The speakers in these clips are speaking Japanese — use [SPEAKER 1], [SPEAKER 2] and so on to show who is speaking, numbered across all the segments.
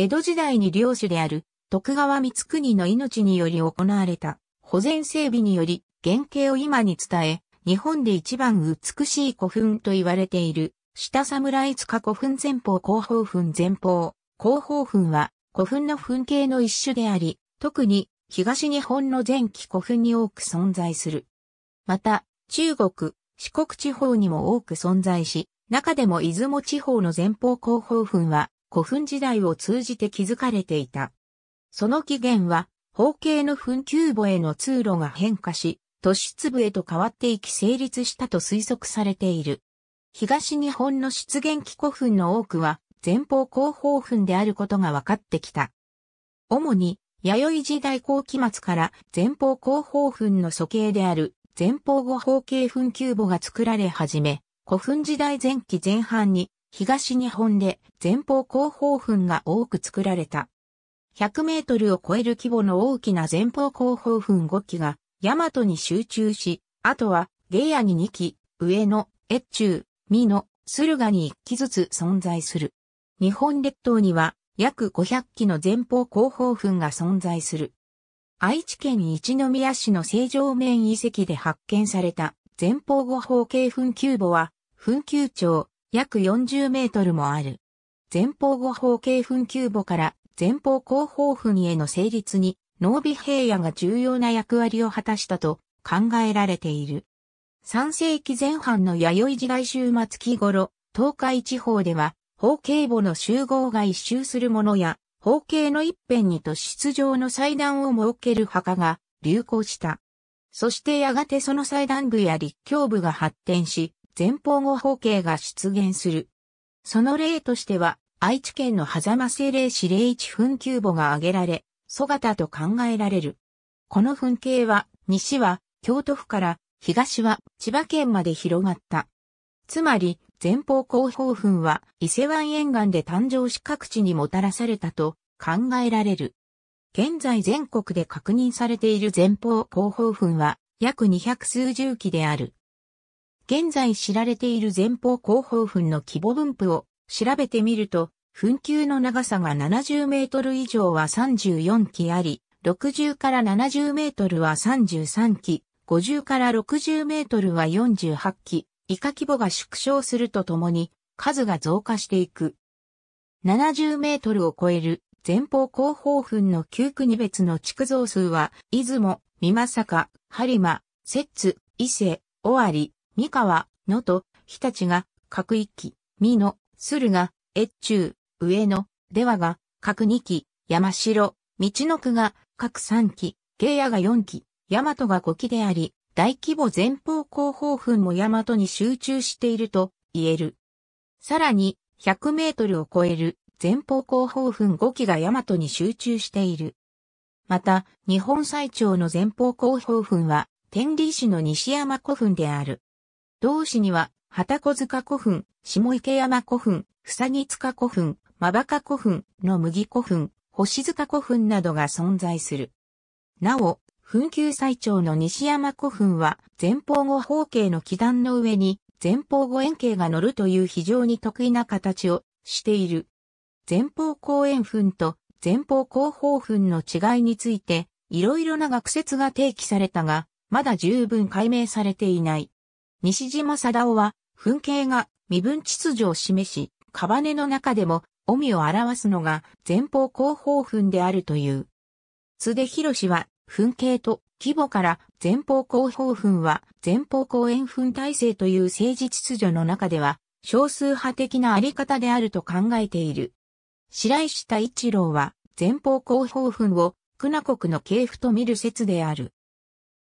[SPEAKER 1] 江戸時代に領主である徳川光国の命により行われた保全整備により原型を今に伝え、日本で一番美しい古墳と言われている下侍塚古墳前方広報墳前方広報墳は古墳の墳形の一種であり、特に東日本の前期古墳に多く存在する。また、中国、四国地方にも多く存在し、中でも出雲地方の前方広報墳は古墳時代を通じて築かれていた。その起源は、方形の墳丘墓への通路が変化し、都市粒へと変わっていき成立したと推測されている。東日本の出現期古墳の多くは、前方後方墳であることが分かってきた。主に、弥生時代後期末から前方後方墳の素形である前方後方形墳丘墓が作られ始め、古墳時代前期前半に東日本で前方後方墳が多く作られた。100メートルを超える規模の大きな前方後方墳5基が、大和に集中し、あとは、芸谷に2基、上野、越中、美濃、駿河に1基ずつ存在する。日本列島には、約500基の前方後方墳が存在する。愛知県一宮市の正常面遺跡で発見された前方後方形墳丘墓は、墳丘町、約40メートルもある。前方後方形墳球墓から前方後方墳への成立に、濃尾平野が重要な役割を果たしたと考えられている。3世紀前半の弥生時代終末期頃、東海地方では、方形墓の集合が一周するものや、方形の一辺に突出状の祭壇を設ける墓が流行した。そしてやがてその祭壇部や立教部が発展し、前方後方形が出現する。その例としては、愛知県の狭間政令市01墳9墓が挙げられ、蘇型と考えられる。この墳形は、西は京都府から東は千葉県まで広がった。つまり、前方後方墳は伊勢湾沿岸で誕生し各地にもたらされたと考えられる。現在全国で確認されている前方後方墳は約200数十基である。現在知られている前方後方墳の規模分布を調べてみると、墳丘の長さが70メートル以上は34基あり、60から70メートルは33基、50から60メートルは48基、以下規模が縮小するとともに、数が増加していく。70メートルを超える前方後方墳の区に別の築造数は、出雲、美作、播磨、摂津、伊勢、尾張、三河、野と、日立が、各一期、美濃、駿河、越中、上野、ではが、各二期、山城、道の区が、各三期、芸野が四期、大和が五期であり、大規模前方後方墳も大和に集中していると言える。さらに、100メートルを超える前方後方墳5基が大和に集中している。また、日本最長の前方後方墳は、天理市の西山古墳である。同市には、畑小塚古墳、下池山古墳、ふさぎ塚古墳、まばか古墳、の麦古墳、星塚古墳などが存在する。なお、墳丘最長の西山古墳は、前方後方形の基壇の上に、前方後円形が乗るという非常に得意な形をしている。前方後円墳と前方後方墳の違いについて、いろいろな学説が提起されたが、まだ十分解明されていない。西島貞夫は、噴景が身分秩序を示し、カバネの中でも、みを表すのが前方後方墳であるという。津出博は、噴景と規模から前方後方墳は前方後円墳体制という政治秩序の中では少数派的なあり方であると考えている。白石太一郎は前方後方墳をクナ国の系譜と見る説である。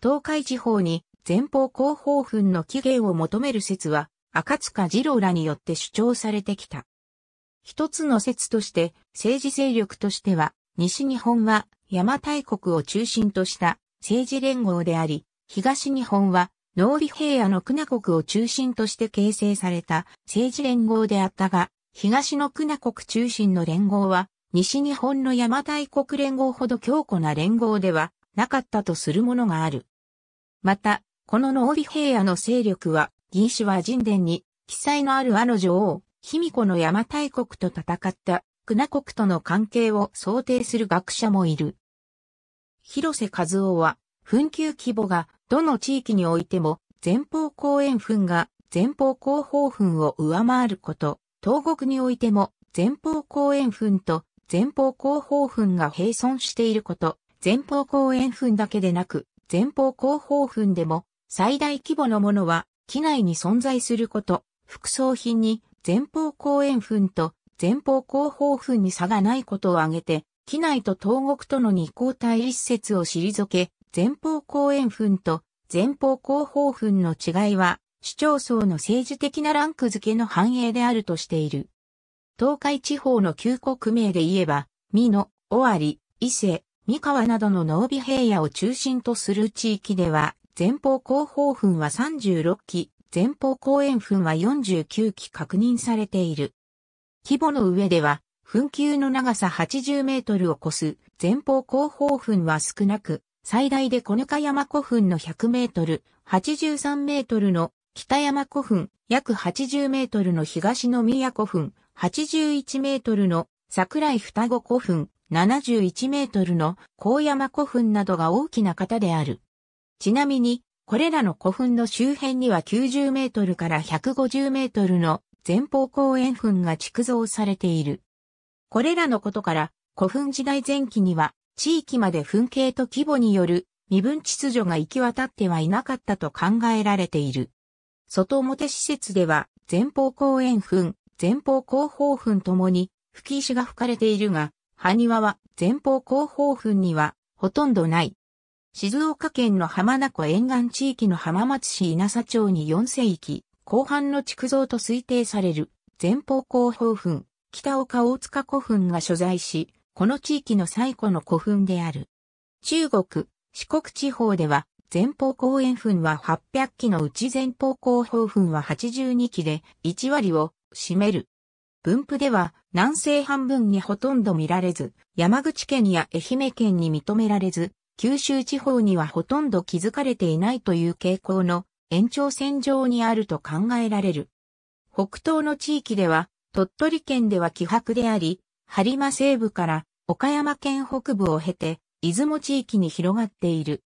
[SPEAKER 1] 東海地方に前方後方墳の起源を求める説は、赤塚二郎らによって主張されてきた。一つの説として、政治勢力としては、西日本は邪馬台国を中心とした政治連合であり、東日本は農利平野の船那国を中心として形成された政治連合であったが、東の船那国中心の連合は、西日本の邪馬台国連合ほど強固な連合ではなかったとするものがある。また、この濃尾平野の勢力は、銀氏は神殿に、記載のあるあの女王、卑弥呼の邪馬台国と戦った、久国との関係を想定する学者もいる。広瀬和夫は、紛糾規模がどの地域においても前方後円墳が前方後方墳を上回ること、東国においても前方後円墳と前方後方墳が並存していること、前方後円墳だけでなく前方後方墳でも最大規模のものは、機内に存在すること、副葬品に前方後円墳と前方後方墳に差がないことを挙げて、機内と東国との二交代一節を退け、前方後円墳と前方後方墳の違いは、市町村の政治的なランク付けの反映であるとしている。東海地方の旧国名で言えば、美濃、尾張、伊勢、三河などの濃尾平野を中心とする地域では、前方後方墳は36基、前方後円墳は49基確認されている。規模の上では、墳丘の長さ80メートルを超す前方後方墳は少なく、最大で小ぬ山古墳の100メートル、83メートルの北山古墳、約80メートルの東の宮古墳、81メートルの桜井双子古墳、71メートルの高山古墳などが大きな型である。ちなみに、これらの古墳の周辺には90メートルから150メートルの前方後円墳が築造されている。これらのことから、古墳時代前期には、地域まで墳形と規模による身分秩序が行き渡ってはいなかったと考えられている。外表施設では、前方後円墳、前方後方墳ともに、吹石が吹かれているが、埴輪は前方後方墳にはほとんどない。静岡県の浜名湖沿岸地域の浜松市稲佐町に4世紀後半の築造と推定される前方後方墳、北岡大塚古墳が所在し、この地域の最古の古墳である。中国、四国地方では前方後円墳は800基のうち前方後方墳は82基で1割を占める。分布では南西半分にほとんど見られず、山口県や愛媛県に認められず、九州地方にはほとんど気づかれていないという傾向の延長線上にあると考えられる。北東の地域では、鳥取県では希迫であり、播磨西部から岡山県北部を経て、出雲地域に広がっている。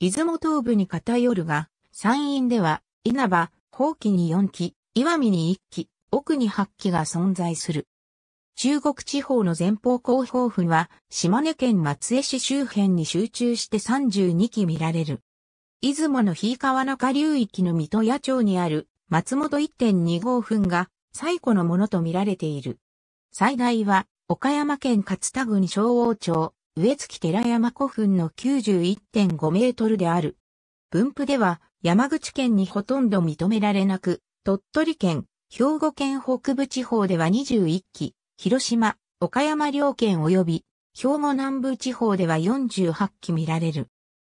[SPEAKER 1] 出雲東部に偏るが、山陰では、稲葉、宝器に4基、岩見に1基、奥に8基が存在する。中国地方の前方後方墳は、島根県松江市周辺に集中して32基見られる。出雲の日川中流域の水戸野町にある松本1.2号墳が最古のものと見られている。最大は、岡山県勝田郡昭王町、植月寺山古墳の91.5メートルである。分布では、山口県にほとんど認められなく、鳥取県、兵庫県北部地方では21基、広島、岡山両県及び兵庫南部地方では48基見られる。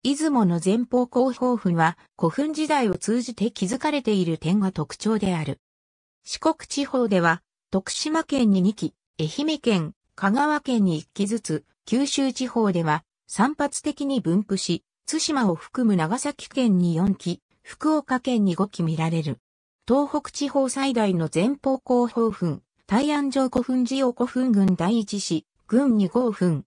[SPEAKER 1] 出雲の前方後方墳は古墳時代を通じて築かれている点が特徴である。四国地方では徳島県に2基、愛媛県、香川県に1基ずつ、九州地方では散発的に分布し、津島を含む長崎県に4基、福岡県に5基見られる。東北地方最大の前方後方墳、大安城古墳寺を古墳群第一市、群二号墳。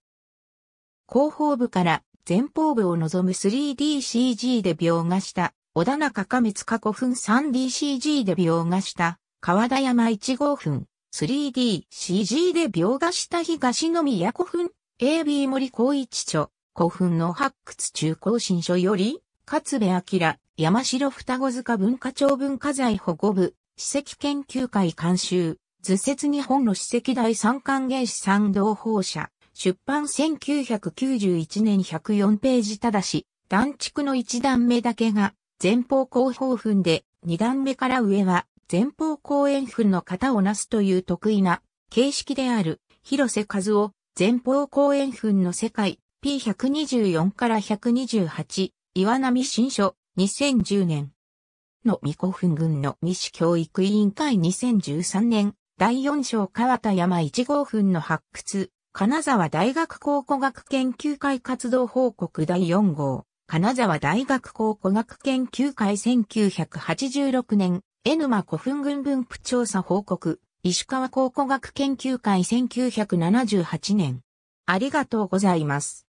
[SPEAKER 1] 後方部から前方部を望む 3DCG で描画した、小田中亀塚古墳 3DCG で描画した、川田山一号墳。3DCG で描画した東の宮古墳 AB 森高一著古墳の発掘中高新書より勝部明山城双子塚文化庁文化財保護部史跡研究会監修図説日本の史跡第三巻原始参道放射。出版1991年104ページただし、断築の一段目だけが前方後方墳で、二段目から上は前方後円墳の型をなすという得意な形式である広瀬和夫前方後円墳の世界 P124 から128岩波新書2010年の巫女墳群の西教育委員会2013年第4章川田山1号墳の発掘、金沢大学考古学研究会活動報告第4号、金沢大学考古学研究会1986年、江沼古墳群分布調査報告、石川考古学研究会1978年。ありがとうございます。